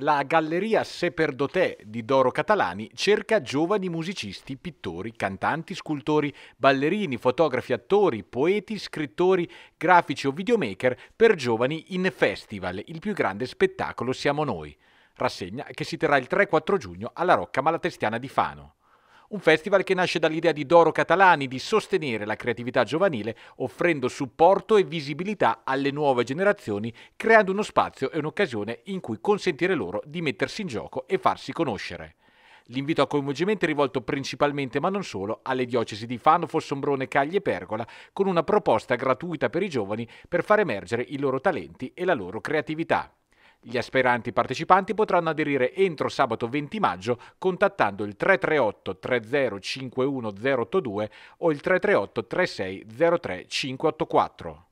la galleria Se Perdotè di Doro Catalani cerca giovani musicisti, pittori, cantanti, scultori, ballerini, fotografi, attori, poeti, scrittori, grafici o videomaker per giovani in festival, il più grande spettacolo siamo noi. Rassegna che si terrà il 3-4 giugno alla Rocca Malatestiana di Fano. Un festival che nasce dall'idea di Doro Catalani di sostenere la creatività giovanile offrendo supporto e visibilità alle nuove generazioni, creando uno spazio e un'occasione in cui consentire loro di mettersi in gioco e farsi conoscere. L'invito a coinvolgimento è rivolto principalmente, ma non solo, alle diocesi di Fano, Fossombrone, Cagli e Pergola, con una proposta gratuita per i giovani per far emergere i loro talenti e la loro creatività. Gli aspiranti partecipanti potranno aderire entro sabato 20 maggio contattando il 338 30 51082 o il 338 36 584.